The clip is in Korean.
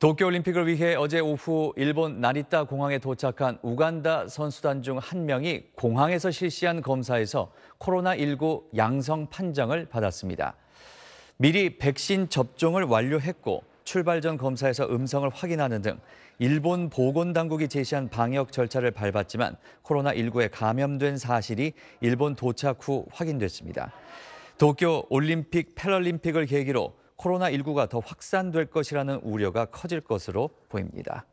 도쿄올림픽을 위해 어제 오후 일본 나리타 공항에 도착한 우간다 선수단 중 한 명이 공항에서 실시한 검사에서 코로나19 양성 판정을 받았습니다. 미리 백신 접종을 완료했고 출발 전 검사에서 음성을 확인하는 등 일본 보건당국이 제시한 방역 절차를 밟았지만 코로나19에 감염된 사실이 일본 도착 후 확인됐습니다. 도쿄 올림픽, 패럴림픽을 계기로 코로나19가 더 확산될 것이라는 우려가 커질 것으로 보입니다.